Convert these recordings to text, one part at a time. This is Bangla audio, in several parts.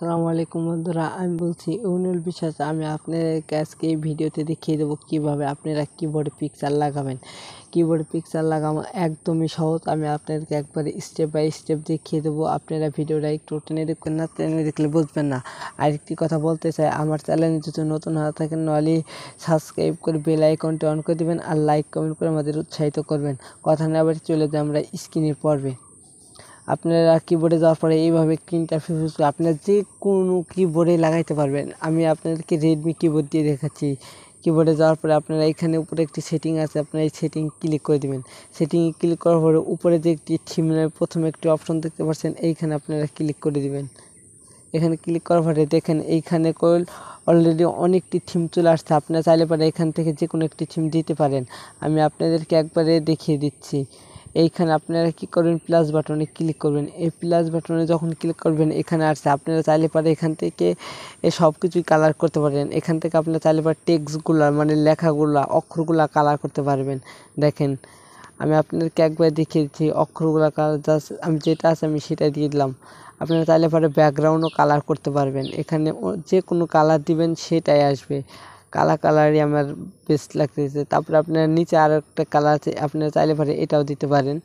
সালামু আলাইকুম বন্ধুরা আমি বলছি ইউনুল বিশ্বাস আমি আপনাদের আজকে এই ভিডিওতে দেখিয়ে দেবো কীভাবে আপনারা কিবোর্ডে পিকচার লাগাবেন কিবোর্ডে পিকচার লাগানো একদমই সহজ আমি আপনাদেরকে একবারে স্টেপ বাই স্টেপ দেখিয়ে দেবো আপনারা ভিডিওটা একটু টেনে দেখবেন না টেনে দেখলে বুঝবেন না আর একটি কথা বলতে চাই আমার চ্যানেলে যদি নতুন হয়ে থাকেন নলে সাবস্ক্রাইব করে বেল আইকনটি অন করে দেবেন আর লাইক কমেন্ট করে আমাদের উৎসাহিত করবেন কথা না আবার চলে যে আমরা স্ক্রিনের পর্বে আপনারা কিবোর্ডে যাওয়ার পরে এইভাবে ইন্টারফেস আপনারা যে কোনো কিবোর্ডে লাগাইতে পারবেন আমি আপনাদেরকে রেডমি কিবোর্ড দিয়ে দেখাচ্ছি কিবোর্ডে যাওয়ার পরে আপনারা এখানে উপরে একটি সেটিং আছে আপনারা এই সেটিং ক্লিক করে দেবেন সেটিংয়ে ক্লিক করার পরে উপরে যে একটি থিম প্রথমে একটি অপশন দেখতে পাচ্ছেন এইখানে আপনারা ক্লিক করে দেবেন এখানে ক্লিক করার পরে দেখেন এইখানে কল অলরেডি অনেকটি থিম চলে আসছে আপনারা চাইলে পারে এখান থেকে যে কোনো একটি থিম দিতে পারেন আমি আপনাদেরকে একবারে দেখিয়ে দিচ্ছি এইখানে আপনারা কি করবেন প্লাস বাটনে ক্লিক করবেন এই প্লাস বাটনে যখন ক্লিক করবেন এখানে আসছে আপনারা চাইলে পারে এখান থেকে সব কিছুই কালার করতে পারেন এখান থেকে আপনারা চাইলে পারে টেক্সটগুলা মানে লেখাগুলো অক্ষরগুলো কালার করতে পারবেন দেখেন আমি আপনাদেরকে একবার দেখিয়ে দিচ্ছি অক্ষরগুলো কালার জাস্ট আমি যেটা আছে আমি সেটা দিয়ে দিলাম আপনারা চাইলে পরে ব্যাকগ্রাউন্ডও কালার করতে পারবেন এখানে যে কোনো কালার দিবেন সেটাই আসবে কালা কালারই আমার বেস্ট লাগতেছে তারপরে আপনার নিচে আর একটা কালার আছে আপনারা চাইলে পারে এটাও দিতে পারেন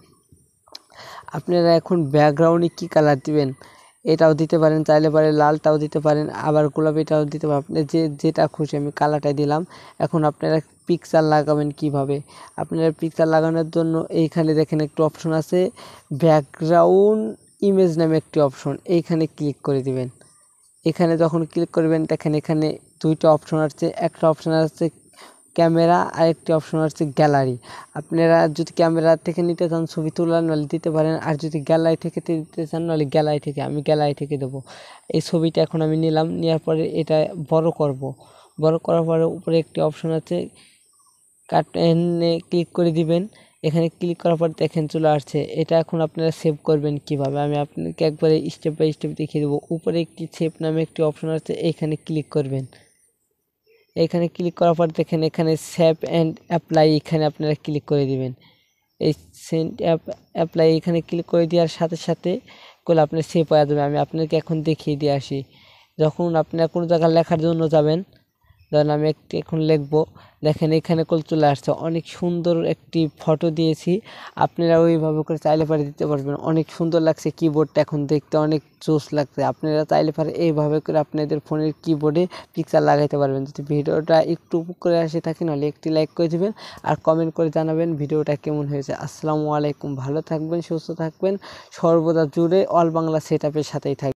আপনারা এখন ব্যাকগ্রাউন্ডে কি কালার দিবেন এটাও দিতে পারেন চাইলে পারে লালটাও দিতে পারেন আবার গোলাপিটাও দিতে পারেন আপনি যে যেটা খুশি আমি কালারটাই দিলাম এখন আপনারা পিকচার লাগাবেন কিভাবে আপনারা পিকচার লাগানোর জন্য এইখানে দেখেন একটু অপশন আছে ব্যাকগ্রাউন্ড ইমেজ নামে একটি অপশন এইখানে ক্লিক করে দিবেন এখানে যখন ক্লিক করবেন দেখেন এখানে দুইটা অপশন আসছে একটা অপশন আসছে ক্যামেরা আর একটি অপশন আসছে গ্যালারি আপনারা যদি ক্যামেরা থেকে নিতে চান ছবি তোলা নাহলে দিতে পারেন আর যদি গ্যালারি থেকে দিতে চান নাহলে গ্যালারি থেকে আমি গ্যালারি থেকে দেবো এই ছবিটা এখন আমি নিলাম নেওয়ার পরে এটা বড় করব বড় করার পরে উপরে একটি অপশন আছে কার্টনে ক্লিক করে দিবেন এখানে ক্লিক করার পর দেখেন চলে আসছে এটা এখন আপনারা সেভ করবেন কিভাবে আমি আপনাকে একবারে স্টেপ বাই স্টেপ দেখিয়ে দেবো উপরে একটি সেভ নামে একটি অপশন আছে এখানে ক্লিক করবেন এখানে ক্লিক করার পর দেখেন এখানে সেভ অ্যান্ড অ্যাপ্লাই এখানে আপনারা ক্লিক করে দিবেন এই সেন্ট অ্যাপ অ্যাপ্লাই এখানে ক্লিক করে দেওয়ার সাথে সাথে করলে আপনার সেভ হয়ে যাবে আমি আপনাকে এখন দেখিয়ে দিয়ে আসি যখন আপনার কোনো জায়গায় লেখার জন্য যাবেন ধরেন আমি একটি এখন লিখবো দেখেন এখানে কল চলে আসছে অনেক সুন্দর একটি ফটো দিয়েছি আপনারা ওইভাবে করে চাইলে পারে দিতে পারবেন অনেক সুন্দর লাগছে কিবোর্ডটা এখন দেখতে অনেক চোস লাগছে আপনারা চাইলে পারে এইভাবে করে আপনাদের ফোনের কিবোর্ডে পিকচার লাগাইতে পারবেন যদি ভিডিওটা একটু করে আসে থাকে নাহলে একটি লাইক করে দেবেন আর কমেন্ট করে জানাবেন ভিডিওটা কেমন হয়েছে আসসালামু আলাইকুম ভালো থাকবেন সুস্থ থাকবেন সর্বদা জুড়ে অল বাংলা সেট সাথেই থাকবেন